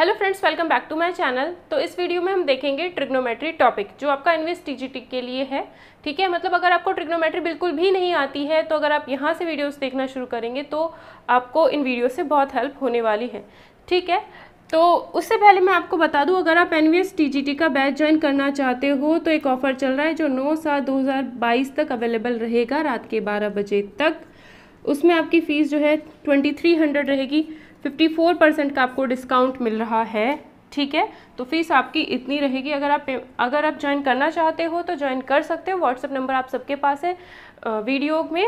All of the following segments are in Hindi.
hello friends welcome back to my channel तो इस वीडियो में हम देखेंगे ट्रिग्नोमेट्री टॉपिक जो आपका इन्वेस्ट टी के लिए है ठीक है मतलब अगर आपको ट्रिग्नोमेट्री बिल्कुल भी नहीं आती है तो अगर आप यहाँ से वीडियोस देखना शुरू करेंगे तो आपको इन वीडियो से बहुत हेल्प होने वाली है ठीक है तो उससे पहले मैं आपको बता दूं अगर आप एन वी का बैच ज्वाइन करना चाहते हो तो एक ऑफ़र चल रहा है जो 9 सात 2022 तक अवेलेबल रहेगा रात के 12 बजे तक उसमें आपकी फ़ीस जो है 2300 रहेगी 54 परसेंट का आपको डिस्काउंट मिल रहा है ठीक है तो फीस आपकी इतनी रहेगी अगर आप अगर आप ज्वाइन करना चाहते हो तो ज्वाइन कर सकते हो व्हाट्सअप नंबर आप सबके पास है वीडियो में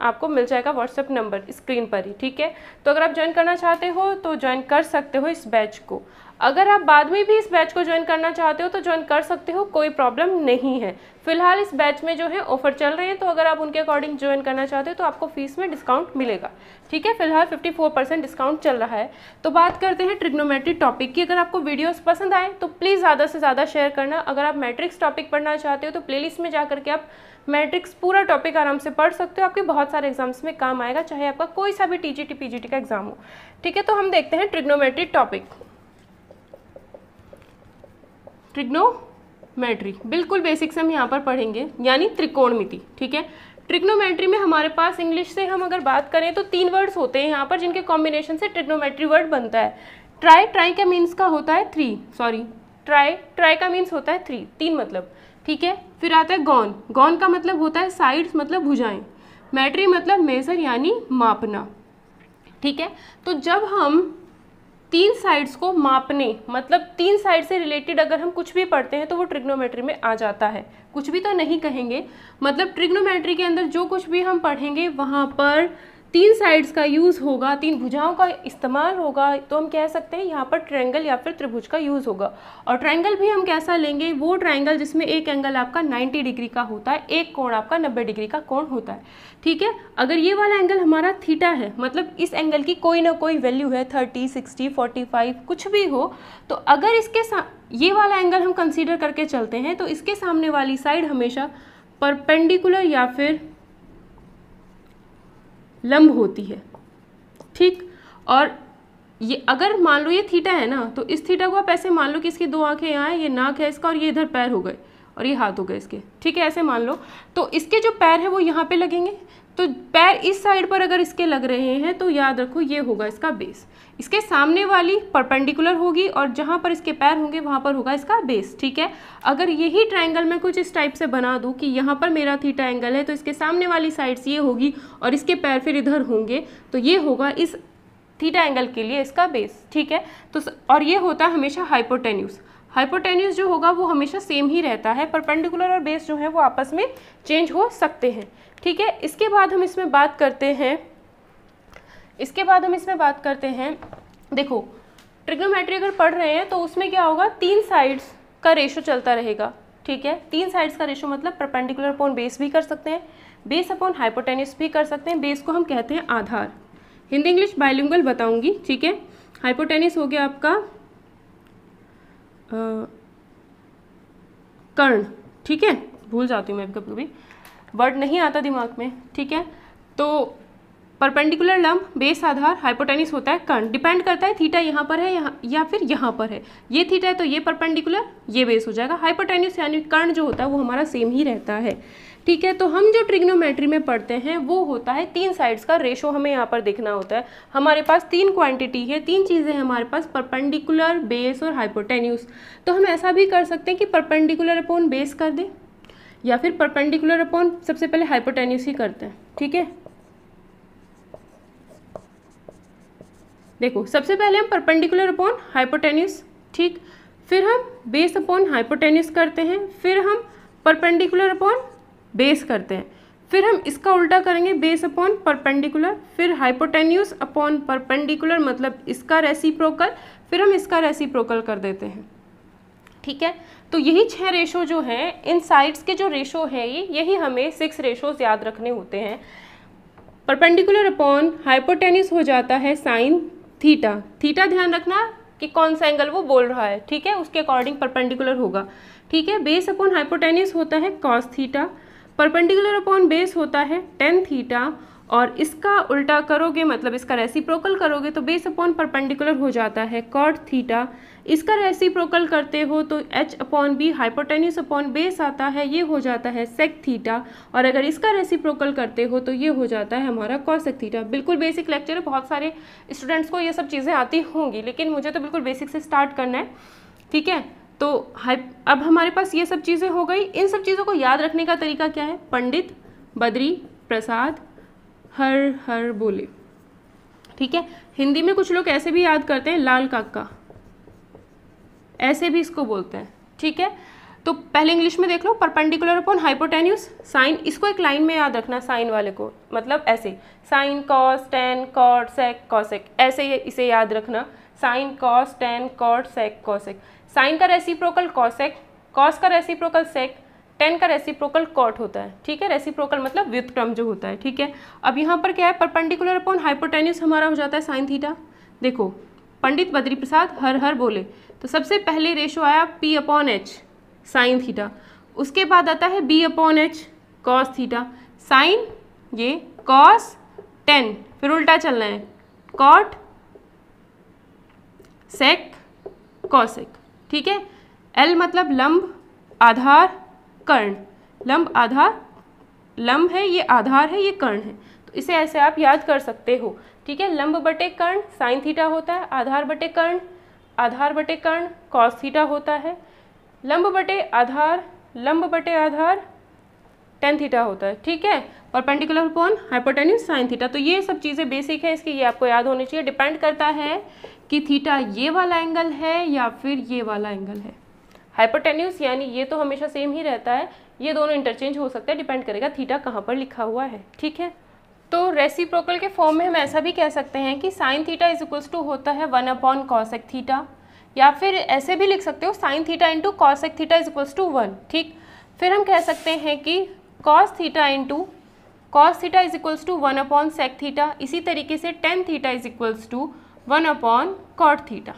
आपको मिल जाएगा व्हाट्सएप नंबर स्क्रीन पर ही ठीक है तो अगर आप ज्वाइन करना चाहते हो तो ज्वाइन कर सकते हो इस बैच को अगर आप बाद में भी इस बैच को ज्वाइन करना चाहते हो तो ज्वाइन कर सकते हो कोई प्रॉब्लम नहीं है फिलहाल इस बैच में जो है ऑफर चल रहे हैं तो अगर आप उनके अकॉर्डिंग ज्वाइन करना चाहते हो तो आपको फीस में डिस्काउंट मिलेगा ठीक है फिलहाल 54 परसेंट डिस्काउंट चल रहा है तो बात करते हैं ट्रिग्नोमेट्रिक टॉपिक की अगर आपको वीडियोस पसंद आए तो प्लीज़ ज़्यादा से ज़्यादा शेयर करना अगर आप मैट्रिक्स टॉपिक पढ़ना चाहते हो तो प्ले में जा करके आप मैट्रिक्स पूरा टॉपिक आराम से पढ़ सकते हो आपके बहुत सारे एग्जाम्स में काम आएगा चाहे आपका कोई सा भी टी जी पीजीटी का एग्जाम हो ठीक है तो हम देखते हैं ट्रिग्नोमेट्री टॉपिक ट्रिग्नोमेट्री बिल्कुल बेसिक से हम यहाँ पर पढ़ेंगे यानी त्रिकोणमिति ठीक है ट्रिग्नोमेट्री में हमारे पास इंग्लिश से हम अगर बात करें तो तीन वर्ड्स होते हैं यहाँ पर जिनके कॉम्बिनेशन से ट्रिग्नोमेट्री वर्ड बनता है ट्राई ट्राई का मीन्स का होता है थ्री सॉरी ट्राई ट्राई का मीन्स होता है थ्री तीन मतलब ठीक है फिर आता है गौन गौन का मतलब होता है साइड्स मतलब भुजाएं मैट्री मतलब मेज़र यानी मापना ठीक है तो जब हम तीन साइड्स को मापने मतलब तीन साइड से रिलेटेड अगर हम कुछ भी पढ़ते हैं तो वो ट्रिग्नोमेट्री में आ जाता है कुछ भी तो नहीं कहेंगे मतलब ट्रिग्नोमेट्री के अंदर जो कुछ भी हम पढ़ेंगे वहाँ पर तीन साइड्स का यूज़ होगा तीन भुजाओं का इस्तेमाल होगा तो हम कह सकते हैं यहाँ पर ट्रायंगल या फिर त्रिभुज का यूज़ होगा और ट्रायंगल भी हम कैसा लेंगे वो ट्रायंगल जिसमें एक एंगल आपका 90 डिग्री का होता है एक कोण आपका 90 डिग्री का कोण होता है ठीक है अगर ये वाला एंगल हमारा थीटा है मतलब इस एंगल की कोई ना कोई वैल्यू है थर्टी सिक्सटी फोर्टी कुछ भी हो तो अगर इसके ये वाला एंगल हम कंसिडर करके चलते हैं तो इसके सामने वाली साइड हमेशा परपेंडिकुलर या फिर लंब होती है ठीक और ये अगर मान लो ये थीटा है ना तो इस थीटा को आप ऐसे मान लो कि इसकी दो आंखें यहाँ हैं ये नाक है इसका और ये इधर पैर हो गए और ये हाथ हो गए इसके ठीक है ऐसे मान लो तो इसके जो पैर है वो यहाँ पे लगेंगे तो पैर इस साइड पर अगर इसके लग रहे हैं तो याद रखो ये होगा इसका बेस इसके सामने वाली परपेंडिकुलर होगी और जहाँ पर इसके पैर होंगे वहाँ पर होगा इसका बेस ठीक है अगर यही ट्रायंगल मैं कुछ इस टाइप से बना दूँ कि यहाँ पर मेरा थीटा एंगल है तो इसके सामने वाली साइड्स ये होगी और इसके पैर फिर इधर होंगे तो ये होगा इस थीटा एंगल के लिए इसका बेस ठीक है तो और ये होता है हमेशा हाइपोटेन्यूज़ हाइपोटेन्यूस जो होगा वो हमेशा सेम ही रहता है परपेंडिकुलर और बेस जो है वो आपस में चेंज हो सकते हैं ठीक है इसके बाद हम इसमें बात करते हैं इसके बाद हम इसमें बात करते हैं देखो ट्रिग्नोमेट्री अगर पढ़ रहे हैं तो उसमें क्या होगा तीन साइड्स का रेशो चलता रहेगा ठीक है तीन साइड्स का रेशो मतलब परपेंडिकुलर अपॉन बेस भी कर सकते हैं बेस अपॉन हाइपोटेनिस भी कर सकते हैं बेस को हम कहते हैं आधार हिंदी इंग्लिश बायलिंगल बताऊंगी ठीक है हाइपोटेनिस हो गया आपका कर्ण ठीक है भूल जाती हूँ मैं कभी कभी वर्ड नहीं आता दिमाग में ठीक है तो परपेंडिकुलर लम्ब बेस आधार हाइपोटेनिस होता है कर्ण डिपेंड करता है थीटा यहाँ पर है यहाँ या फिर यहाँ पर है ये थीटा है तो ये परपेंडिकुलर ये बेस हो जाएगा हाइपोटेनिस यानी कर्ण जो होता है वो हमारा सेम ही रहता है ठीक है तो हम जो ट्रिग्नोमेट्री में पढ़ते हैं वो होता है तीन साइड्स का रेशो हमें यहाँ पर देखना होता है हमारे पास तीन क्वांटिटी है तीन चीज़ें हमारे पास परपेंडिकुलर बेस और हाइपोटेन्यूस तो हम ऐसा भी कर सकते हैं कि परपेंडिकुलर अपॉन बेस कर दें या फिर परपेंडिकुलर अपॉन सबसे पहले हाइपोटेन्यूस ही करते हैं ठीक है देखो सबसे पहले हम परपेंडिकुलर अपॉन हाइपोटेन्यूस ठीक फिर हम बेस अपॉन हाइपोटेन्यूस करते हैं फिर हम परपेंडिकुलर अपॉन बेस करते हैं फिर हम इसका उल्टा करेंगे बेस अपॉन परपेंडिकुलर फिर हाइपोटेन्यूस अपॉन परपेंडिकुलर मतलब इसका रेसिप्रोकल फिर हम इसका रेसिप्रोकल कर देते हैं ठीक है तो यही छह रेशो जो हैं इन साइड्स के जो रेशो हैं ये यही हमें सिक्स रेशोज याद रखने होते हैं परपेंडिकुलर अपॉन हाइपोटेन्यूस हो जाता है साइन थीटा थीटा ध्यान रखना कि कौन सा एंगल वो बोल रहा है ठीक है उसके अकॉर्डिंग परपेंडिकुलर होगा ठीक है बेस अपॉन हाइपोटेनिस होता है cos theta perpendicular upon base होता है टेन थीटा और इसका उल्टा करोगे मतलब इसका रेसिप्रोकल करोगे तो बेस अपॉन परपेंडिकुलर हो जाता है कॉट थीटा इसका रेसिप्रोकल करते हो तो H upon B hypotenuse upon base आता है ये हो जाता है सेक थीटा और अगर इसका रेसिप्रोकल करते हो तो ये हो जाता है हमारा कॉसेक थीटा बिल्कुल बेसिक लेक्चर है बहुत सारे स्टूडेंट्स को ये सब चीज़ें आती होंगी लेकिन मुझे तो बिल्कुल बेसिक से स्टार्ट करना है ठीक है तो अब हमारे पास ये सब चीज़ें हो गई इन सब चीज़ों को याद रखने का तरीका क्या है पंडित बद्री प्रसाद हर हर बोले ठीक है हिंदी में कुछ लोग ऐसे भी याद करते हैं लाल काका ऐसे भी इसको बोलते हैं ठीक है तो पहले इंग्लिश में देख लो परपेंडिकुलर अपॉन हाइपोटेन्यूस साइन इसको एक लाइन में याद रखना साइन वाले को मतलब ऐसे sine cos tan cot sec cosec ऐसे इसे याद रखना sine cos tan cot sec cosec sine का रेसिप्रोकल कॉसेक कॉस का रेसिप्रोकल सेक टेन का रेसिप्रोकल कॉट होता है ठीक है रेसिप्रोकल मतलब व्युत्क्रम जो होता है ठीक है अब यहाँ पर क्या है परपेंडिकुलर अपॉन हाइपोटेन्यूस हमारा हो जाता है साइन थीटा देखो पंडित बद्री प्रसाद हर हर बोले तो सबसे पहले रेशो आया P upon H sine theta उसके बाद आता है B upon H cos theta sine ये कॉस टेन फिर उल्टा चलना है कॉट सेक कॉसेक ठीक है एल मतलब लंब आधार कर्ण लंब आधार लंब है ये आधार है ये कर्ण है तो इसे ऐसे आप याद कर सकते हो ठीक है लंब बटे कर्ण साइन थीटा होता है आधार बटे कर्ण आधार बटे कर्ण कॉस थीटा होता है लंब बटे आधार लंब बटे आधार टेन थीटा होता है ठीक है और perpendicular upon hypotenuse sine theta तो ये सब चीज़ें बेसिक है इसकी ये आपको याद होनी चाहिए डिपेंड करता है कि थीटा ये वाला एंगल है या फिर ये वाला एंगल है हाइपरटेन्यूस यानी ये तो हमेशा सेम ही रहता है ये दोनों इंटरचेंज हो सकता है डिपेंड करेगा थीटा कहाँ पर लिखा हुआ है ठीक है तो रेसिप्रोकल के फॉर्म में हम ऐसा भी कह सकते हैं कि sine theta is equals to होता है वन अपॉन कॉसेक थीटा या फिर ऐसे भी लिख सकते हो sine theta into cosec theta is equals to one ठीक फिर हम कह सकते हैं कि cos theta into cos theta is equals to one upon sec theta इसी तरीके से tan theta is equals to one upon cot theta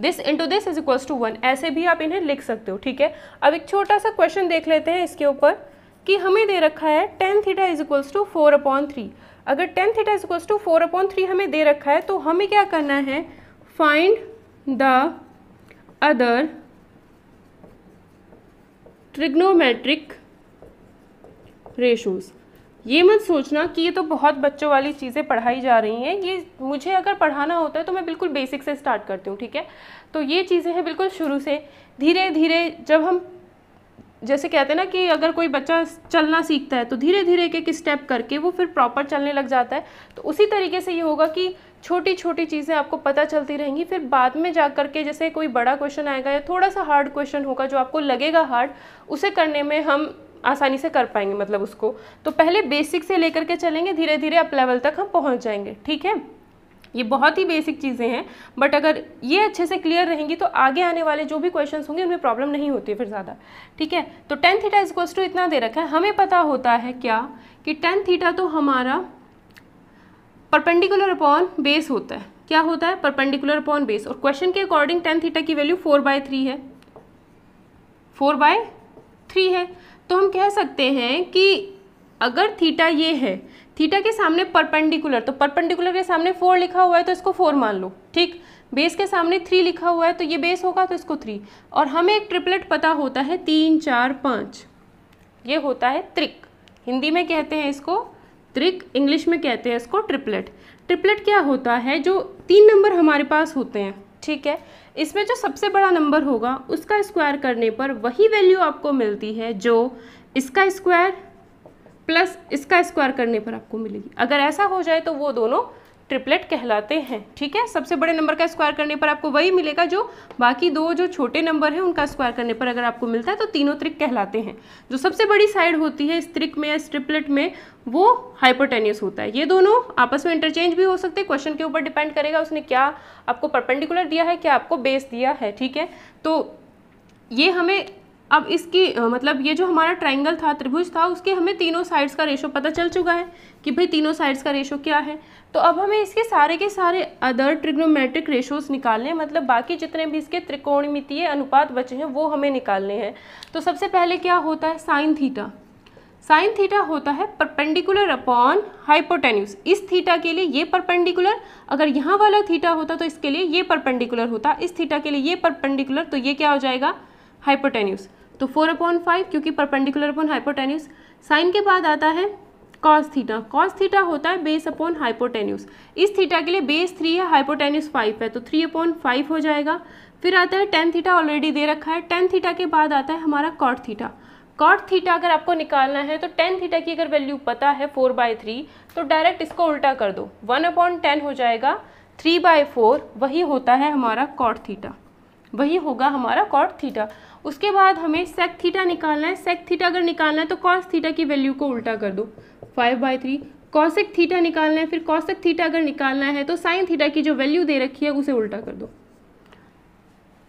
this into this is equals to one ऐसे भी आप इन्हें लिख सकते हो ठीक है अब एक छोटा सा क्वेश्चन देख लेते हैं इसके ऊपर कि हमें दे रखा है tan theta is equals to four upon three अगर tan theta is equals to four upon three हमें दे रखा है तो हमें क्या करना है find the other trigonometric ratios ये मत सोचना कि ये तो बहुत बच्चों वाली चीज़ें पढ़ाई जा रही हैं ये मुझे अगर पढ़ाना होता है तो मैं बिल्कुल बेसिक से स्टार्ट करती हूँ ठीक है तो ये चीज़ें हैं बिल्कुल शुरू से धीरे धीरे जब हम जैसे कहते हैं ना कि अगर कोई बच्चा चलना सीखता है तो धीरे धीरे एक एक स्टेप करके वो फिर प्रॉपर चलने लग जाता है तो उसी तरीके से ये होगा कि छोटी छोटी चीज़ें आपको पता चलती रहेंगी फिर बाद में जा कर के जैसे कोई बड़ा क्वेश्चन आएगा या थोड़ा सा हार्ड क्वेश्चन होगा जो आपको लगेगा हार्ड उसे करने में हम आसानी से कर पाएंगे मतलब उसको तो पहले बेसिक से लेकर के चलेंगे धीरे धीरे अप लेवल तक हम पहुँच जाएंगे ठीक है ये बहुत ही बेसिक चीज़ें हैं बट अगर ये अच्छे से क्लियर रहेंगी तो आगे आने वाले जो भी क्वेश्चन होंगे उनमें प्रॉब्लम नहीं होती फिर ज़्यादा ठीक है तो टेन थीटा इज क्वेश्चन इतना दे रखा है हमें पता होता है क्या कि टेन थीटा तो हमारा परपेंडिकुलर अपॉन बेस होता है क्या होता है परपेंडिकुलर अपॉन बेस और क्वेश्चन के अकॉर्डिंग टेन थीटा की वैल्यू फोर बाय थ्री है फोर बाय थ्री है तो हम कह सकते हैं कि अगर थीटा ये है थीटा के सामने परपेंडिकुलर तो परपेंडिकुलर के सामने फोर लिखा हुआ है तो इसको फोर मान लो ठीक बेस के सामने थ्री लिखा हुआ है तो ये बेस होगा तो इसको थ्री और हमें एक ट्रिपलेट पता होता है तीन चार पाँच ये होता है त्रिक हिंदी में कहते हैं इसको त्रिक इंग्लिश में कहते हैं इसको ट्रिपलेट ट्रिपलेट क्या होता है जो तीन नंबर हमारे पास होते हैं ठीक है इसमें जो सबसे बड़ा नंबर होगा उसका स्क्वायर करने पर वही वैल्यू आपको मिलती है जो इसका स्क्वायर प्लस इसका स्क्वायर करने पर आपको मिलेगी अगर ऐसा हो जाए तो वो दोनों ट्रिपलेट कहलाते हैं ठीक है सबसे बड़े नंबर का स्क्वायर करने पर आपको वही मिलेगा जो बाकी दो जो छोटे नंबर हैं उनका स्क्वायर करने पर अगर आपको मिलता है तो तीनों त्रिक कहलाते हैं जो सबसे बड़ी साइड होती है इस त्रिक में या इस ट्रिपलेट में वो हाइपोटेनियस होता है ये दोनों आपस में इंटरचेंज भी हो सकते हैं क्वेश्चन के ऊपर डिपेंड करेगा उसने क्या आपको परपेंडिकुलर दिया है क्या आपको बेस दिया है ठीक है तो ये हमें अब इसकी मतलब ये जो हमारा ट्राइंगल था त्रिभुज था उसके हमें तीनों साइड्स का रेशो पता चल चुका है कि भाई तीनों साइड्स का रेशो क्या है तो अब हमें इसके सारे के सारे अदर ट्रिग्नोमेट्रिक रेशोस निकालने हैं मतलब बाकी जितने भी इसके त्रिकोणमितीय अनुपात बचे हैं वो हमें निकालने हैं तो सबसे पहले क्या होता है साइन थीटा साइन थीटा होता है परपेंडिकुलर अपॉन हाइपोटेन्यूस इस थीटा के लिए ये परपेंडिकुलर अगर यहाँ वाला थीटा होता तो इसके लिए ये परपेंडिकुलर होता इस थीटा के लिए ये परपेंडिकुलर तो ये क्या हो जाएगा हाइपोटेन्यूस तो फोर अपॉन फाइव क्योंकि परपेंडिकुलर अपॉन हाइपोटेन्यूस साइन के बाद आता है कॉस थीटा कॉस थीटा होता है बेस अपॉन हाइपोटेन्यूस इस थीटा के लिए बेस थ्री है हाइपोटेन्यूस फाइव है तो थ्री अपॉन फाइव हो जाएगा फिर आता है टेन थीटा ऑलरेडी दे रखा है टेन थीटा के बाद आता है हमारा कॉट थीटा कॉट थीटा अगर आपको निकालना है तो टेन थीटा की अगर वैल्यू पता है फोर बाय थ्री तो डायरेक्ट इसको उल्टा कर दो वन अपॉन टेन हो जाएगा थ्री बाय फोर वही होता है हमारा कॉट थीटा वही होगा हमारा कॉट थीटा उसके बाद हमें सेक थीटा निकालना है सेक थीटा अगर निकालना है तो कॉस थीटा की वैल्यू को उल्टा कर दो five by three cosec theta निकालना है फिर कॉसेक थीटा अगर निकालना है तो साइन थीटा की जो वैल्यू दे रखी है उसे उल्टा कर दो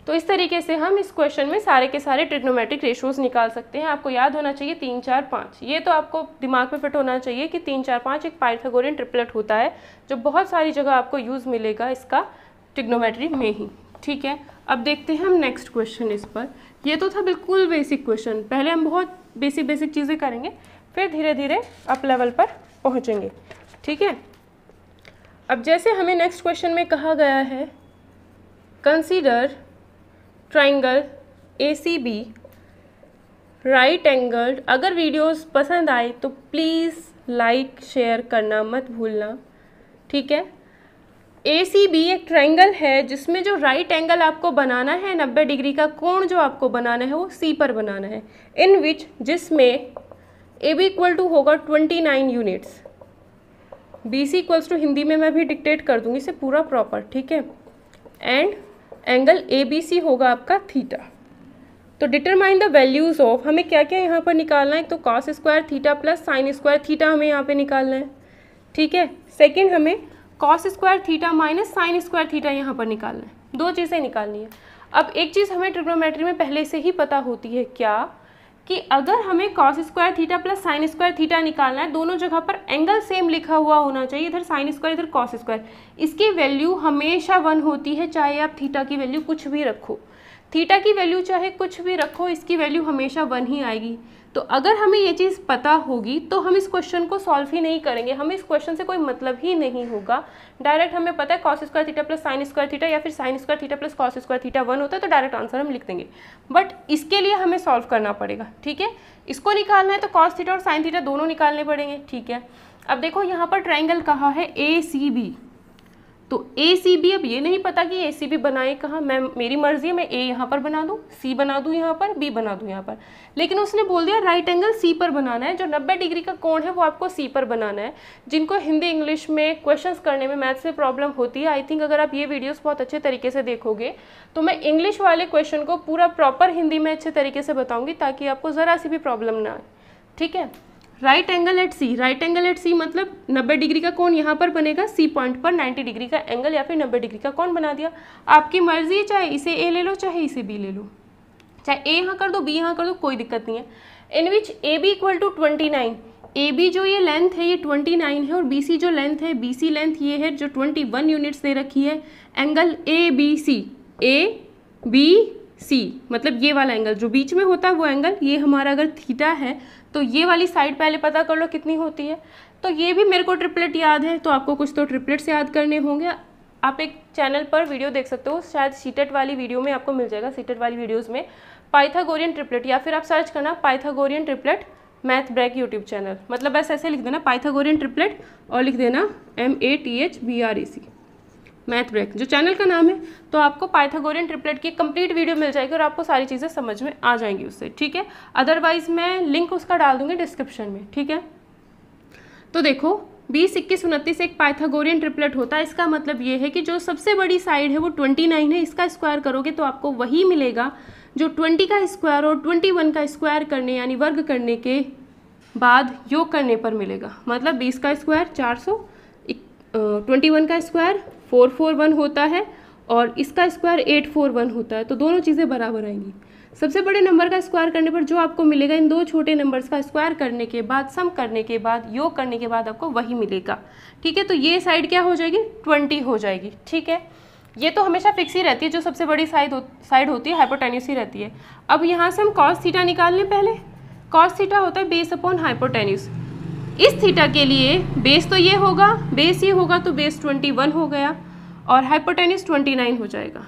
तो इस तरीके से हम इस क्वेश्चन में सारे के सारे ट्रिग्नोमेट्रिक रेशोज निकाल सकते हैं आपको याद होना चाहिए तीन चार पाँच ये तो आपको दिमाग में फिट होना चाहिए कि तीन चार पाँच एक पाइथागोरियन ट्रिपलेट होता है जो बहुत सारी जगह आपको यूज़ मिलेगा इसका ट्रिग्नोमेट्री में ही ठीक है अब देखते हैं हम नेक्स्ट क्वेश्चन इस पर ये तो था बिल्कुल बेसिक क्वेश्चन पहले हम बहुत बेसिक बेसिक चीज़ें करेंगे फिर धीरे धीरे अप लेवल पर पहुँचेंगे ठीक है अब जैसे हमें नेक्स्ट क्वेश्चन में कहा गया है consider triangle A C B right angled अगर वीडियोस पसंद आए तो प्लीज़ लाइक शेयर करना मत भूलना ठीक है ए सी बी एक ट्रायंगल है जिसमें जो राइट right एंगल आपको बनाना है 90 डिग्री का कोण जो आपको बनाना है वो सी पर बनाना है इन विच जिसमें ए बी इक्वल टू होगा 29 units B C equals to Hindi में मैं भी डिक्टेट कर दूंगी इसे पूरा प्रॉपर ठीक है and angle A B C होगा आपका थीटा तो डिटरमाइन द वैल्यूज़ ऑफ हमें क्या क्या यहाँ पर निकालना है तो cos square theta plus sine square theta हमें यहाँ पे निकालना है ठीक है सेकेंड हमें cos square theta minus sine square theta यहाँ पर निकालना है दो चीज़ें निकालनी है अब एक चीज़ हमें ट्रिग्नोमेट्री में पहले से ही पता होती है क्या कि अगर हमें cos square theta plus sine square theta निकालना है दोनों जगह पर एंगल सेम लिखा हुआ होना चाहिए इधर साइन स्क्वायर इधर कॉस स्क्वायर इसकी वैल्यू हमेशा वन होती है चाहे आप थीटा की वैल्यू कुछ भी रखो थीटा की वैल्यू चाहे कुछ भी रखो इसकी वैल्यू हमेशा वन ही आएगी तो अगर हमें ये चीज़ पता होगी तो हम इस क्वेश्चन को सॉल्व ही नहीं करेंगे हमें इस क्वेश्चन से कोई मतलब ही नहीं होगा डायरेक्ट हमें पता है cos square theta plus sine square theta या फिर sine square theta plus cos square theta one होता है तो डायरेक्ट आंसर हम लिख देंगे बट इसके लिए हमें सॉल्व करना पड़ेगा ठीक है इसको निकालना है तो कॉस थीटा और साइन थीटा दोनों निकालने पड़ेंगे ठीक है अब देखो यहाँ पर ट्राइंगल कहा है ए सी बी तो ए सी बी अब ये नहीं पता कि ए सी बी बनाए कहाँ मैं मेरी मर्ज़ी है मैं ए यहाँ पर बना दूँ सी बना दूँ यहाँ पर बी बना दूँ यहाँ पर लेकिन उसने बोल दिया राइट एंगल सी पर बनाना है जो 90 डिग्री का कोण है वो आपको सी पर बनाना है जिनको हिंदी इंग्लिश में क्वेश्चंस करने में मैथ्स में प्रॉब्लम होती है आई थिंक अगर आप ये वीडियोज़ बहुत अच्छे तरीके से देखोगे तो मैं इंग्लिश वाले क्वेश्चन को पूरा प्रॉपर हिंदी में अच्छे तरीके से बताऊँगी ताकि आपको ज़रा सी भी प्रॉब्लम ना आए ठीक है right angle at C right angle at C मतलब 90 डिग्री का कौन यहाँ पर बनेगा सी पॉइंट पर 90 डिग्री का एंगल या फिर 90 डिग्री का कौन बना दिया आपकी मर्जी चाहे इसे ए ले लो चाहे इसे बी ले लो चाहे ए यहाँ कर दो बी यहाँ कर दो कोई दिक्कत नहीं है in which A B equal to twenty nine A B जो ये लेंथ है ये ट्वेंटी नाइन है और बी सी जो लेंथ है बी सी लेंथ ये है जो ट्वेंटी वन यूनिट्स दे रखी है angle A B C A B C मतलब ये वाला एंगल जो बीच में होता है वो एंगल ये हमारा अगर थीटा है तो ये वाली साइड पहले पता कर लो कितनी होती है तो ये भी मेरे को ट्रिपलेट याद है तो आपको कुछ तो ट्रिपलेट्स याद करने होंगे आप एक चैनल पर वीडियो देख सकते हो शायद सीटेट e वाली वीडियो में आपको मिल जाएगा सीटेट e वाली वीडियोज़ में पाइथागोरियन ट्रिपलेट या फिर आप सर्च करना Pythagorean triplet Math Break YouTube channel मतलब बस ऐसे लिख देना पाइथागोरियन ट्रिपलेट और लिख देना M A T H B R E C math break जो चैनल का नाम है तो आपको पाइथागोरियन ट्रिपलेट की कंप्लीट वीडियो मिल जाएगी और आपको सारी चीज़ें समझ में आ जाएंगी उससे ठीक है अदरवाइज मैं लिंक उसका डाल दूंगी डिस्क्रिप्शन में ठीक है तो देखो बीस इक्कीस उनतीस एक पाइथागोरियन ट्रिपलेट होता है इसका मतलब ये है कि जो सबसे बड़ी साइड है वो ट्वेंटी नाइन है इसका स्क्वायर करोगे तो आपको वही मिलेगा जो ट्वेंटी का स्क्वायर और ट्वेंटी वन का स्क्वायर करने यानी वर्ग करने के बाद योग करने पर मिलेगा मतलब बीस का स्क्वायर चार सौ ट्वेंटी वन का स्क्वायर फोर फोर वन होता है और इसका स्क्वायर एट फोर वन होता है तो दोनों चीज़ें बराबर आएंगी सबसे बड़े नंबर का स्क्वायर करने पर जो आपको मिलेगा इन दो छोटे नंबर्स का स्क्वायर करने के बाद सम करने के बाद योग करने के बाद आपको वही मिलेगा ठीक है तो ये साइड क्या हो जाएगी ट्वेंटी हो जाएगी ठीक है ये तो हमेशा फिक्स ही रहती है जो सबसे बड़ी साइड हो, साइड होती है हाइपोटेन्यूस ही रहती है अब यहाँ से हम कॉस थीटा निकाल लें पहले कॉस थीटा होता है बेस अपॉन हाइपोटेन्यूस इस थीटा के लिए बेस तो ये होगा बेस ये होगा तो बेस ट्वेंटी वन हो गया और हाइपोटेनिस ट्वेंटी नाइन हो जाएगा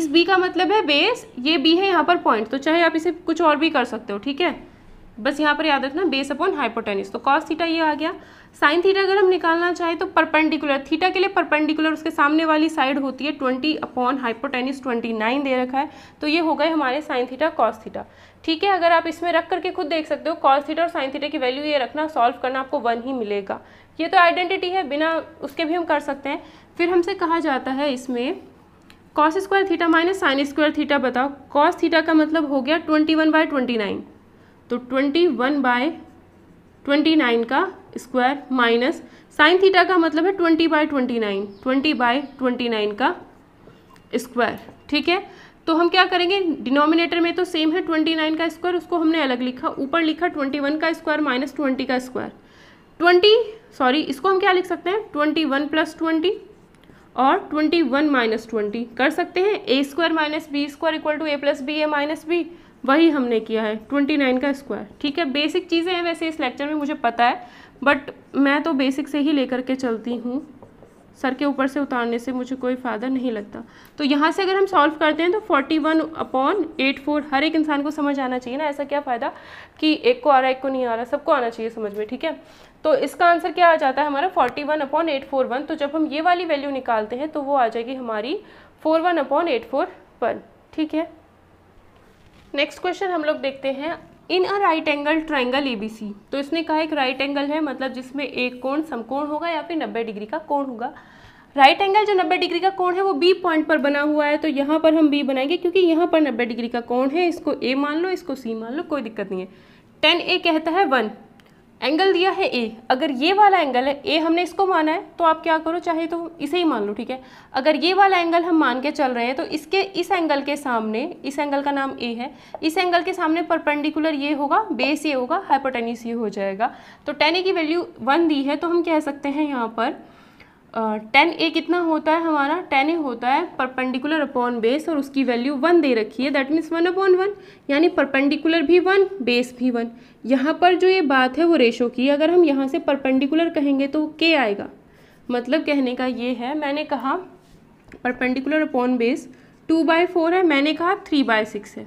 इस बी का मतलब है बेस ये बी है यहाँ पर पॉइंट तो चाहे आप इसे कुछ और भी कर सकते हो ठीक है बस यहाँ पर याद रखना बेस अपॉन हाइपोटेनिस तो कॉस थीटा ये आ गया साइन थीटा अगर हम निकालना चाहें तो परपेंडिकुलर थीटा के लिए परपेंडिकुलर उसके सामने वाली साइड होती है twenty upon hypotenuse twenty nine दे रखा है तो ये हो गए हमारे साइन थीटा कॉस थीटा ठीक है अगर आप इसमें रख करके खुद देख सकते हो कॉस थीटा और साइन थीटा की वैल्यू ये रखना सॉल्व करना आपको वन ही मिलेगा ये तो आइडेंटिटी है बिना उसके भी हम कर सकते हैं फिर हमसे कहा जाता है इसमें cos square theta minus sine square theta बताओ कॉस थीटा का मतलब हो गया twenty one by twenty nine तो twenty one by twenty nine का स्क्वायर माइनस साइन थीटा का मतलब है twenty by twenty nine twenty by twenty nine का स्क्वायर ठीक है तो हम क्या करेंगे डिनोमिनेटर में तो सेम है ट्वेंटी नाइन का स्क्वायर उसको हमने अलग लिखा ऊपर लिखा ट्वेंटी वन का स्क्वायर माइनस ट्वेंटी का स्क्वायर ट्वेंटी सॉरी इसको हम क्या लिख सकते हैं ट्वेंटी वन प्लस ट्वेंटी और ट्वेंटी वन माइनस ट्वेंटी कर सकते हैं A square minus B square equal to A plus B A minus B वही हमने किया है ट्वेंटी नाइन का स्क्वायर ठीक है बेसिक चीज़ें हैं वैसे इस लेक्चर में मुझे पता है बट मैं तो बेसिक से ही लेकर के चलती हूँ सर के ऊपर से उतारने से मुझे कोई फ़ायदा नहीं लगता तो यहाँ से अगर हम सॉल्व करते हैं तो forty one upon eight four हर एक इंसान को समझ आना चाहिए ना ऐसा क्या फ़ायदा कि एक को आ रहा है एक को नहीं आ रहा सबको आना चाहिए समझ में ठीक है तो इसका आंसर क्या आ जाता है हमारा forty one upon eight four one तो जब हम ये वाली वैल्यू निकालते हैं तो वो आ जाएगी हमारी four one upon eight four one ठीक है नेक्स्ट क्वेश्चन हम लोग देखते हैं in a right angle triangle A तो इसने कहा एक राइट एंगल है मतलब जिसमें एक कोण समकोण होगा या फिर नब्बे डिग्री का कोण होगा राइट right एंगल जो 90 डिग्री का कोण है वो बी पॉइंट पर बना हुआ है तो यहाँ पर हम बी बनाएंगे क्योंकि यहाँ पर 90 डिग्री का कोण है इसको ए मान लो इसको सी मान लो कोई दिक्कत नहीं है टेन ए कहता है वन एंगल दिया है ए अगर ये वाला एंगल है ए हमने इसको माना है तो आप क्या करो चाहे तो इसे ही मान लो ठीक है अगर ये वाला एंगल हम मान के चल रहे हैं तो इसके इस एंगल के सामने इस एंगल का नाम ए है इस एंगल के सामने परपेंडिकुलर ये होगा बेस ये होगा हाइपोटेनिस ये हो जाएगा तो टेन ए की वैल्यू वन दी है तो हम कह सकते हैं यहाँ पर टेन ए कितना होता है हमारा टेन ए होता है परपेंडिकुलर अपॉन बेस और उसकी वैल्यू वन दे रखी है that means one upon one यानी परपेंडिकुलर भी वन बेस भी वन यहाँ पर जो ये बात है वो रेशो की अगर हम यहाँ से परपेंडिकुलर कहेंगे तो के आएगा मतलब कहने का ये है मैंने कहा perpendicular upon base two by four है मैंने कहा थ्री बाय सिक्स है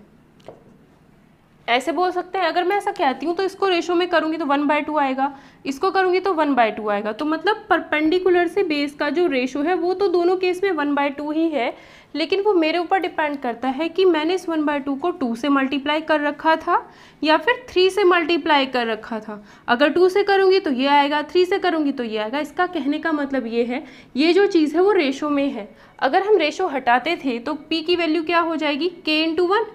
ऐसे बोल सकते हैं अगर मैं ऐसा कहती हूँ तो इसको रेशो में करूँगी तो वन बाय टू आएगा इसको करूँगी तो वन बाय टू आएगा तो मतलब परपेंडिकुलर से बेस का जो रेशो है वो तो दोनों केस में वन बाय टू ही है लेकिन वो मेरे ऊपर डिपेंड करता है कि मैंने इस वन बाय टू को टू से मल्टीप्लाई कर रखा था या फिर थ्री से मल्टीप्लाई कर रखा था अगर टू से करूँगी तो ये आएगा थ्री से करूँगी तो ये आएगा इसका कहने का मतलब ये है ये जो चीज़ है वो रेशो में है अगर हम रेशो हटाते थे तो पी की वैल्यू क्या हो जाएगी के इंटू वन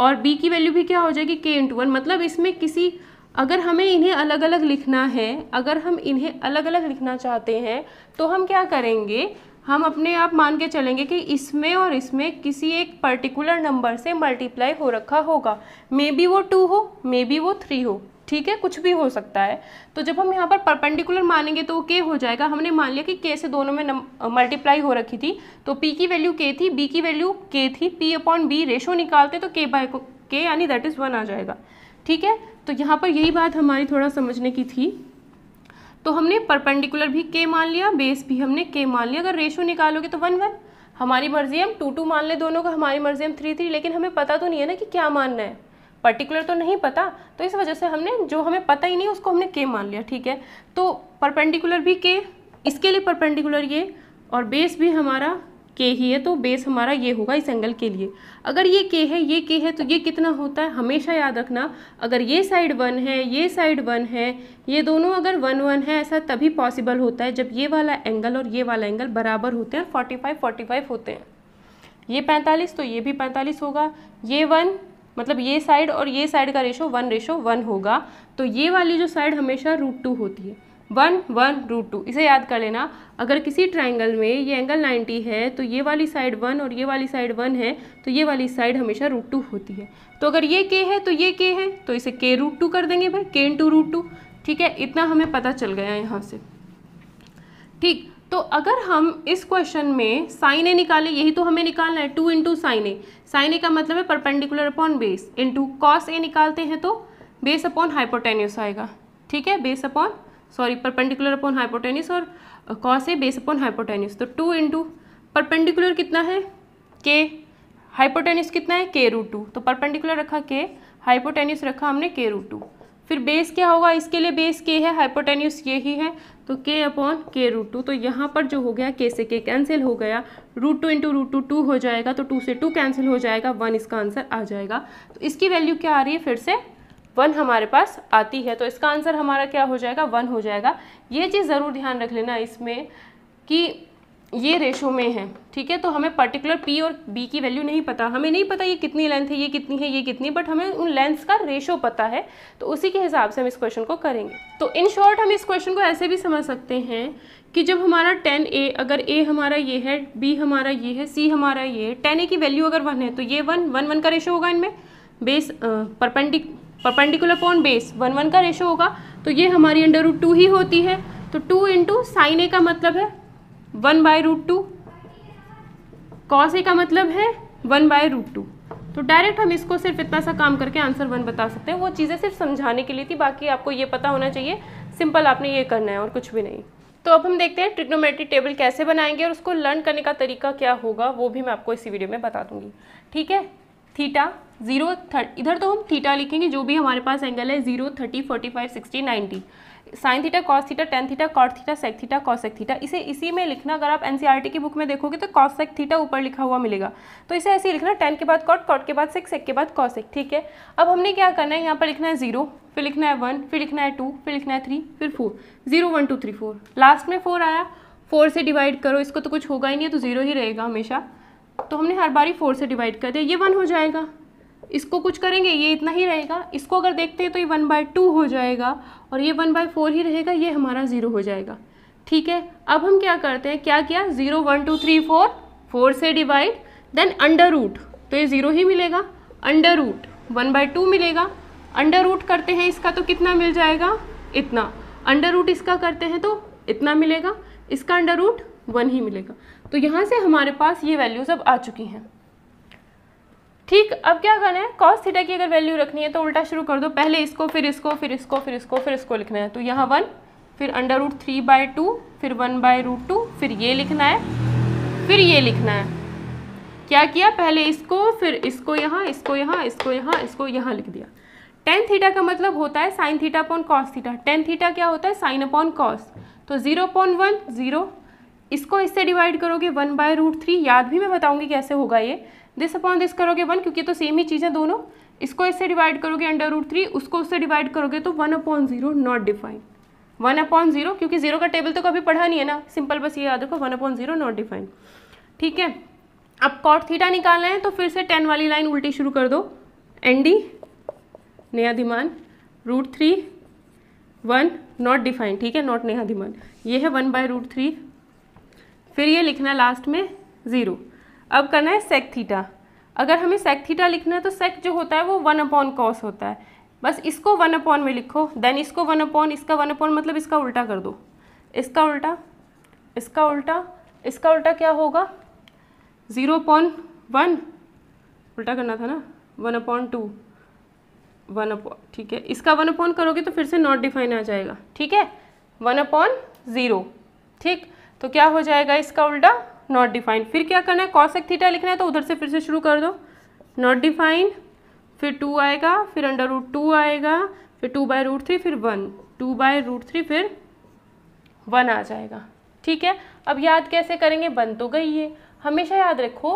और b की वैल्यू भी क्या हो जाएगी k इंटू वन मतलब इसमें किसी अगर हमें इन्हें अलग अलग लिखना है अगर हम इन्हें अलग अलग लिखना चाहते हैं तो हम क्या करेंगे हम अपने आप मान के चलेंगे कि इसमें और इसमें किसी एक पर्टिकुलर नंबर से मल्टीप्लाई हो रखा होगा मे बी वो टू हो मे बी वो थ्री हो ठीक है कुछ भी हो सकता है तो जब हम यहाँ पर परपेंडिकुलर मानेंगे तो के हो जाएगा हमने मान लिया कि के से दोनों में मल्टीप्लाई हो रखी थी तो पी की वैल्यू के थी बी की वैल्यू के थी पी अपॉन बी रेशो निकालते तो के बाय के यानी दैट इज़ वन आ जाएगा ठीक है तो यहाँ पर यही बात हमारी थोड़ा समझने की थी तो हमने परपेंडिकुलर भी के मान लिया बेस भी हमने के मान लिया अगर रेशो निकालोगे तो वन वन हमारी मर्जी हम टू टू मान ले दोनों का हमारी मर्जी हम थ्री थ्री लेकिन हमें पता तो नहीं है ना कि क्या मानना है पर्टिकुलर तो नहीं पता तो इस वजह से हमने जो हमें पता ही नहीं उसको हमने के मान लिया ठीक है तो परपेंडिकुलर भी के इसके लिए परपेंडिकुलर ये और बेस भी हमारा के ही है तो बेस हमारा ये होगा इस एंगल के लिए अगर ये के है ये के है तो ये कितना होता है हमेशा याद रखना अगर ये साइड वन है ये साइड वन है ये दोनों अगर वन वन है ऐसा तभी पॉसिबल होता है जब ये वाला एंगल और ये वाला एंगल बराबर होते हैं और फोर्टी फाइव फोर्टी फाइव होते हैं ये पैंतालीस तो ये भी पैंतालीस होगा ये वन मतलब ये साइड और ये साइड का रेशो वन रेशो वन होगा तो ये वाली जो साइड हमेशा रूट टू होती है वन वन रूट टू इसे याद कर लेना अगर किसी ट्राइंगल में ये एंगल 90 है तो ये वाली साइड वन और ये वाली साइड वन है तो ये वाली साइड हमेशा रूट टू होती है तो अगर ये के है तो ये के है तो इसे के रूट टू कर देंगे भाई के इन टू रूट टू ठीक है इतना हमें पता चल गया यहाँ से ठीक तो अगर हम इस क्वेश्चन में साइन ए निकालें यही तो हमें निकालना है two into sine A sine A का मतलब है perpendicular upon base into cos A निकालते हैं तो बेस अपॉन हाइपोटेन्यूस आएगा ठीक है base upon sorry perpendicular upon hypotenuse और cos A base upon hypotenuse तो टू इंटू परपेंडिकुलर कितना है के हाइपोटेन्यूस कितना है के रूट टू तो परपेंडिकुलर रखा के हाइपोटेन्यूस रखा हमने के रूट टू फिर बेस क्या होगा इसके लिए बेस के है हाइपोटेन्यूस ये ही है तो के अपॉन के रूट टू तो यहाँ पर जो हो गया के से के कैंसिल हो गया root two into root two two हो जाएगा तो टू से टू कैंसिल हो जाएगा वन इसका आंसर आ जाएगा तो इसकी वैल्यू क्या आ रही है फिर से वन हमारे पास आती है तो इसका आंसर हमारा क्या हो जाएगा वन हो जाएगा ये चीज़ ज़रूर ध्यान रख लेना इसमें कि ये रेशो में है ठीक है तो हमें पर्टिकुलर पी और बी की वैल्यू नहीं पता हमें नहीं पता ये कितनी लेंथ है ये कितनी है ये कितनी बट हमें उन लेंथ्स का रेशो पता है तो उसी के हिसाब से हम इस क्वेश्चन को करेंगे तो इन शॉर्ट हम इस क्वेश्चन को ऐसे भी समझ सकते हैं कि जब हमारा टेन ए अगर ए हमारा ये है बी हमारा ये है सी हमारा ये है टेन ए की वैल्यू अगर वन है तो ये वन वन वन का रेशो होगा इनमें बेस परपेंडिक परपेंडिकुलर फोन बेस वन वन का रेशो होगा तो ये हमारी अंडर रूट टू ही होती है तो टू इंटू साइन ए का मतलब है one by root two cos A का मतलब है वन बाय रूट टू तो डायरेक्ट हम इसको सिर्फ इतना सा काम करके आंसर वन बता सकते हैं वो चीज़ें सिर्फ समझाने के लिए थी बाकी आपको ये पता होना चाहिए सिंपल आपने ये करना है और कुछ भी नहीं तो अब हम देखते हैं ट्रिग्नोमेट्री टेबल कैसे बनाएंगे और उसको लर्न करने का तरीका क्या होगा वो भी मैं आपको इसी वीडियो में बता दूंगी ठीक है थीटा जीरो थर्ट इधर तो हम थीटा लिखेंगे जो भी हमारे पास एंगल है zero thirty forty five sixty ninety sine theta cos theta tan theta cot theta sec theta cosec theta इसे इसी में लिखना अगर आप एनसीईआरटी e की बुक में देखोगे तो कॉस सेक थीटा ऊपर लिखा हुआ मिलेगा तो इसे ऐसे ही लिखना टेन के बाद कॉट कॉट के बाद सेक सेक के बाद कॉसेक ठीक है अब हमने क्या करना है यहाँ पर लिखना है जीरो फिर लिखना है वन फिर लिखना है टू फिर लिखना है थ्री फिर four zero one two three four last में फोर आया फोर से डिवाइड करो इसको तो कुछ होगा ही नहीं है तो जीरो ही रहेगा हमेशा तो हमने हर बार ही फोर से डिवाइड कर दिया ये वन हो जाएगा इसको कुछ करेंगे ये इतना ही रहेगा इसको अगर देखते हैं तो ये वन बाय टू हो जाएगा और ये वन बाय फोर ही रहेगा ये हमारा ज़ीरो हो जाएगा ठीक है अब हम क्या करते हैं क्या किया zero one two three four four से डिवाइड देन अंडर रूट तो ये ज़ीरो ही मिलेगा under root one by two मिलेगा अंडर रूट करते हैं इसका तो कितना मिल जाएगा इतना अंडर रूट इसका करते हैं तो इतना मिलेगा इसका अंडर रूट वन ही मिलेगा तो यहाँ से हमारे पास ये वैल्यूज़ अब आ चुकी हैं ठीक अब क्या करना है कॉस थीटा की अगर वैल्यू रखनी है तो उल्टा शुरू कर दो पहले इसको फिर इसको फिर इसको फिर इसको फिर इसको लिखना है तो यहाँ वन फिर under root three by two फिर वन बाय रूट टू फिर ये लिखना है फिर ये लिखना है क्या किया पहले इसको फिर इसको यहाँ इसको यहाँ इसको यहाँ इसको यहाँ लिख दिया टेन थीटा का मतलब होता है sine theta upon cos theta tan theta क्या होता है साइन अपॉन कॉस तो जीरो अपॉन वन ज़ीरो इसको इससे डिवाइड करोगे वन बाय रूट थ्री याद भी मैं बताऊंगी कैसे होगा ये दिस अपॉन दिस करोगे वन क्योंकि तो सेम ही चीज़ है दोनों इसको इससे डिवाइड करोगे अंडर रूट थ्री उसको उससे डिवाइड करोगे तो one upon zero not defined one upon zero क्योंकि जीरो का टेबल तो कभी पढ़ा नहीं है ना सिंपल बस ये याद रखो one upon zero not defined ठीक है अब कॉट थीटा निकालना है तो फिर से टेन वाली लाइन उल्टी शुरू कर दो एन डी नया धीमान root three one not defined ठीक है नॉट नेहा धीमान ये है वन बाय रूट थ्री फिर ये लिखना लास्ट में ज़ीरो अब करना है सेक थीटा अगर हमें सेक थीटा लिखना है तो सेक जो होता है वो वन अपॉन कॉस होता है बस इसको वन अपॉन में लिखो देन इसको वन अपॉन इसका वन अपॉन मतलब इसका उल्टा कर दो इसका उल्टा इसका उल्टा इसका उल्टा क्या होगा ज़ीरो अपॉन वन उल्टा करना था ना one upon two one upon ठीक है इसका वन अपॉन करोगे तो फिर से नॉट डिफाइन आ जाएगा ठीक है वन अपॉन ज़ीरो ठीक तो क्या हो जाएगा इसका उल्टा नॉट डिफाइंड फिर क्या करना है कॉसेक थीटा लिखना है तो उधर से फिर से शुरू कर दो नॉट डिफाइंड फिर टू आएगा फिर अंडर रूट टू आएगा फिर टू बाय रूट थ्री फिर one two by root three फिर वन आ जाएगा ठीक है अब याद कैसे करेंगे बन तो गई है हमेशा याद रखो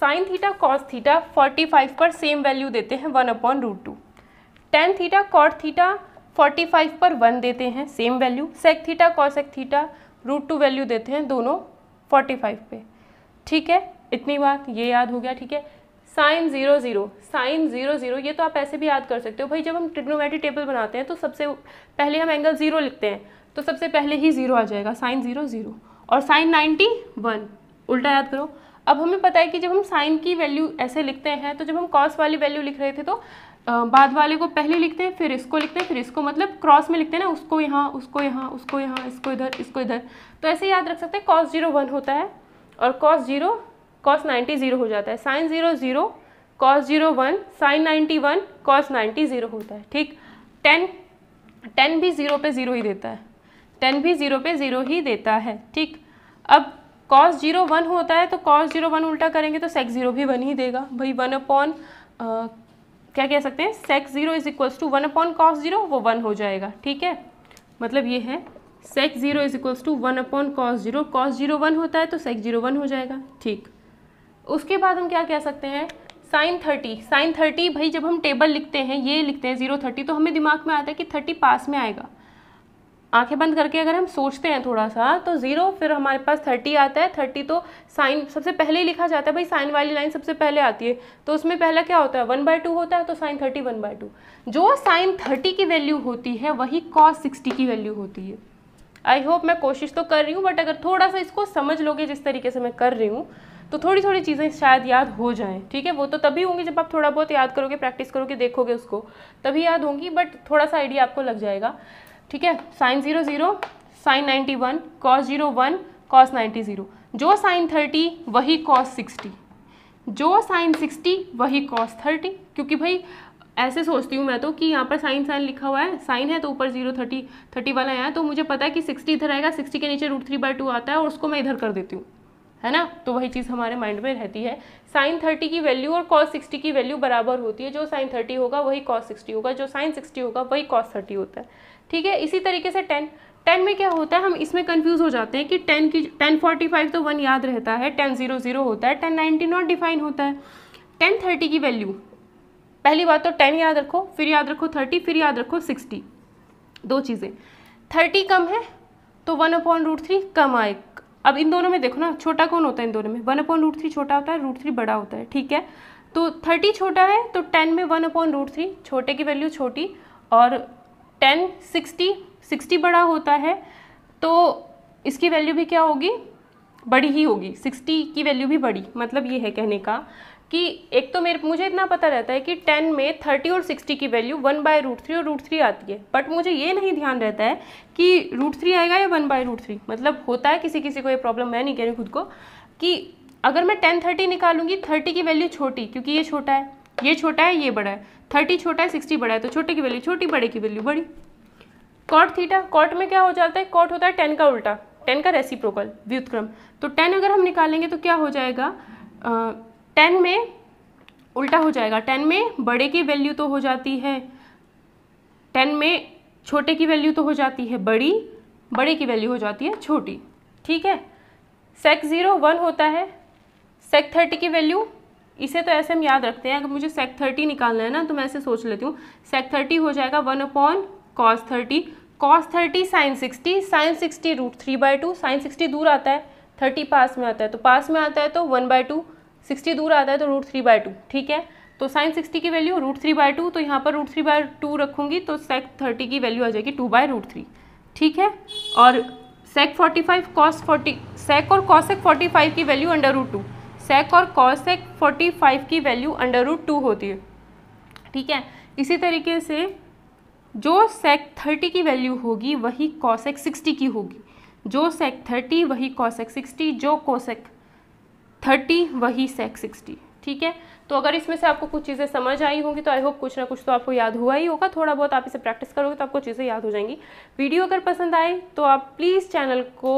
sine theta cos theta forty five पर सेम वैल्यू देते हैं one upon root two tan theta cot theta forty five पर वन देते हैं same value sec theta cosec theta root two value देते हैं दोनों फोर्टी फाइव पे ठीक है इतनी बात ये याद हो गया ठीक है sine zero zero sine zero zero ये तो आप ऐसे भी याद कर सकते हो भाई जब हम ट्रिग्नोमेट्री टेबल बनाते हैं तो सबसे पहले हम एंगल ज़ीरो लिखते हैं तो सबसे पहले ही ज़ीरो आ जाएगा साइन ज़ीरो ज़ीरो और साइन नाइन्टी वन उल्टा याद करो अब हमें पता है कि जब हम साइन की वैल्यू ऐसे लिखते हैं तो जब हम कॉस वाली वैल्यू लिख रहे थे तो बाद वाले को पहले लिखते हैं फिर इसको लिखते हैं फिर इसको मतलब क्रॉस में लिखते हैं ना उसको यहाँ उसको यहाँ उसको यहाँ इसको इधर इसको इधर तो ऐसे याद रख सकते हैं कॉस जीरो वन होता है और cos zero cos ninety zero हो जाता है sine zero zero cos zero one sine ninety one cos ninety zero होता है ठीक टेन टेन भी ज़ीरो पे ज़ीरो ही देता है टेन भी ज़ीरो पे ज़ीरो ही देता है ठीक अब कॉस जीरो वन होता है तो कॉस जीरो वन उल्टा करेंगे तो सेक्स ज़ीरो भी वन ही देगा भाई वन अपॉन क्या कह सकते हैं sec zero is equals to one upon cos zero वो वन हो जाएगा ठीक है मतलब ये है sec zero is equals to one upon cos zero cos zero one होता है तो सेक्स जीरो वन हो जाएगा ठीक उसके बाद हम क्या कह सकते हैं साइन थर्टी साइन थर्टी भाई जब हम टेबल लिखते हैं ये लिखते हैं जीरो थर्टी तो हमें दिमाग में आता है कि थर्टी पास में आएगा आंखें बंद करके अगर हम सोचते हैं थोड़ा सा तो ज़ीरो फिर हमारे पास थर्टी आता है थर्टी तो साइन सबसे पहले ही लिखा जाता है भाई साइन वाली लाइन सबसे पहले आती है तो उसमें पहला क्या होता है वन बाय टू होता है तो sine thirty one by two जो साइन थर्टी की वैल्यू होती है वही कॉस सिक्सटी की वैल्यू होती है आई होप मैं कोशिश तो कर रही हूँ बट अगर थोड़ा सा इसको समझ लोगे जिस तरीके से मैं कर रही हूँ तो थोड़ी थोड़ी चीज़ें शायद याद हो जाएं ठीक है वो तो तभी होंगी जब आप थोड़ा बहुत याद करोगे प्रैक्टिस करोगे देखोगे उसको तभी याद होंगी बट थोड़ा सा आइडिया आपको लग जाएगा ठीक है sine zero zero sine ninety one cos zero one cos ninety zero जो साइन थर्टी वही कॉस सिक्सटी जो साइन सिक्सटी वही कॉस थर्टी क्योंकि भाई ऐसे सोचती हूँ मैं तो कि यहाँ पर साइन साइन लिखा हुआ है साइन है तो ऊपर जीरो थर्टी थर्टी वाला है तो मुझे पता है कि सिक्सटी इधर आएगा सिक्सटी के नीचे रूट थ्री बाई टू आता है और उसको मैं इधर कर देती हूँ है ना तो वही चीज़ हमारे माइंड में रहती है साइन थर्टी की वैल्यू और कॉस सिक्सटी की वैल्यू बराबर होती है जो साइन थर्टी होगा वही कॉस सिक्सटी होगा जो साइन सिक्सटी होगा वही कॉस थर्टी होता है ठीक है इसी तरीके से टेन टेन में क्या होता है हम इसमें कन्फ्यूज़ हो जाते हैं कि टेन की टेन फोर्टी फाइव तो वन याद रहता है टेन जीरो जीरो होता है टेन नाइन्टी नॉट डिफाइन होता है टेन थर्टी की वैल्यू पहली बात तो टेन याद रखो फिर याद रखो थर्टी फिर याद रखो सिक्सटी दो चीज़ें थर्टी कम है तो वन अपॉन रूट थ्री कम आए अब इन दोनों में देखो ना छोटा कौन होता है इन दोनों में वन अपॉन रूट थ्री छोटा होता है रूट थ्री बड़ा होता है ठीक है तो थर्टी छोटा है तो टेन में वन अपॉन रूट थ्री छोटे की वैल्यू छोटी और टेन सिक्सटी सिक्सटी बड़ा होता है तो इसकी वैल्यू भी क्या होगी बड़ी ही होगी सिक्सटी की वैल्यू भी बड़ी मतलब ये है कहने का कि एक तो मेरे मुझे इतना पता रहता है कि टेन में थर्टी और सिक्सटी की value one by root three और रूट थ्री आती है बट मुझे ये नहीं ध्यान रहता है कि रूट थ्री आएगा या वन बाय रूट थ्री मतलब होता है किसी किसी को ये प्रॉब्लम मैं नहीं कह रही खुद को कि अगर मैं टेन थर्टी निकालूंगी थर्टी की वैल्यू छोटी क्योंकि ये छोटा है ये छोटा है ये बड़ा है थर्टी छोटा है सिक्सटी बड़ा है तो छोटे की वैल्यू छोटी बड़े की वैल्यू बड़ी कॉट थीटा कॉट में क्या हो जाता है कॉट होता है टेन का उल्टा टेन का रेसिप्रोकल व्युतक्रम तो टेन अगर हम निकालेंगे तो क्या हो जाएगा टेन में उल्टा हो जाएगा टेन में बड़े की वैल्यू तो हो जाती है टेन में छोटे की वैल्यू तो हो जाती है बड़ी बड़े की वैल्यू हो जाती है छोटी ठीक है सेक ज़ीरो वन होता है सेक थर्टी की वैल्यू इसे तो ऐसे हम याद रखते हैं अगर मुझे सेक थर्टी निकालना है ना तो मैं ऐसे सोच लेती हूँ सेक थर्टी हो जाएगा one upon cos thirty cos thirty sine sixty sine sixty root three by two sine sixty दूर आता है थर्टी पास में आता है तो पास में आता है तो वन बाय टू सिक्सटी दूर आता है तो रूट थ्री बाय टू ठीक है तो साइन सिक्सटी की value root three by two तो यहाँ पर रूट थ्री बाय टू रखूँगी तो सेक थर्टी की वैल्यू आ जाएगी टू बाय रूट थ्री ठीक है और sec forty five cos forty sec और कॉसेक फोर्टी फाइव की value under root two sec और कॉसेक फोर्टी फाइव की वैल्यू अंडर रूट टू होती है ठीक है इसी तरीके से जो सेक थर्टी की वैल्यू होगी वही कॉसेक सिक्सटी की होगी जो सेक थर्टी वही कॉसेक सिक्सटी जो कॉसेक थर्टी वही सेक सिक्सटी ठीक है तो अगर इसमें से आपको कुछ चीज़ें समझ आई होंगी तो आई होप कुछ ना कुछ तो आपको याद हुआ ही होगा थोड़ा बहुत आप इसे प्रैक्टिस करोगे तो आपको चीज़ें याद हो जाएंगी वीडियो अगर पसंद आए तो आप प्लीज़ चैनल को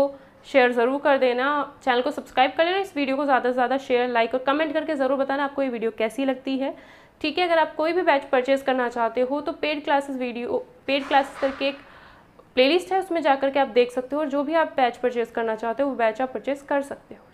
शेयर ज़रूर कर देना चैनल को सब्सक्राइब कर लेना इस वीडियो को ज़्यादा से ज़्यादा शेयर लाइक और कमेंट करके ज़रूर बताना आपको ये वीडियो कैसी लगती है ठीक है अगर आप कोई भी बैच परचेज़ करना चाहते हो तो paid classes video paid classes करके एक प्लेलिस्ट है उसमें जा करके आप देख सकते हो और जो भी आप बैच परचेज़ करना चाहते हो वो बैच आप परचेज़ कर सकते हो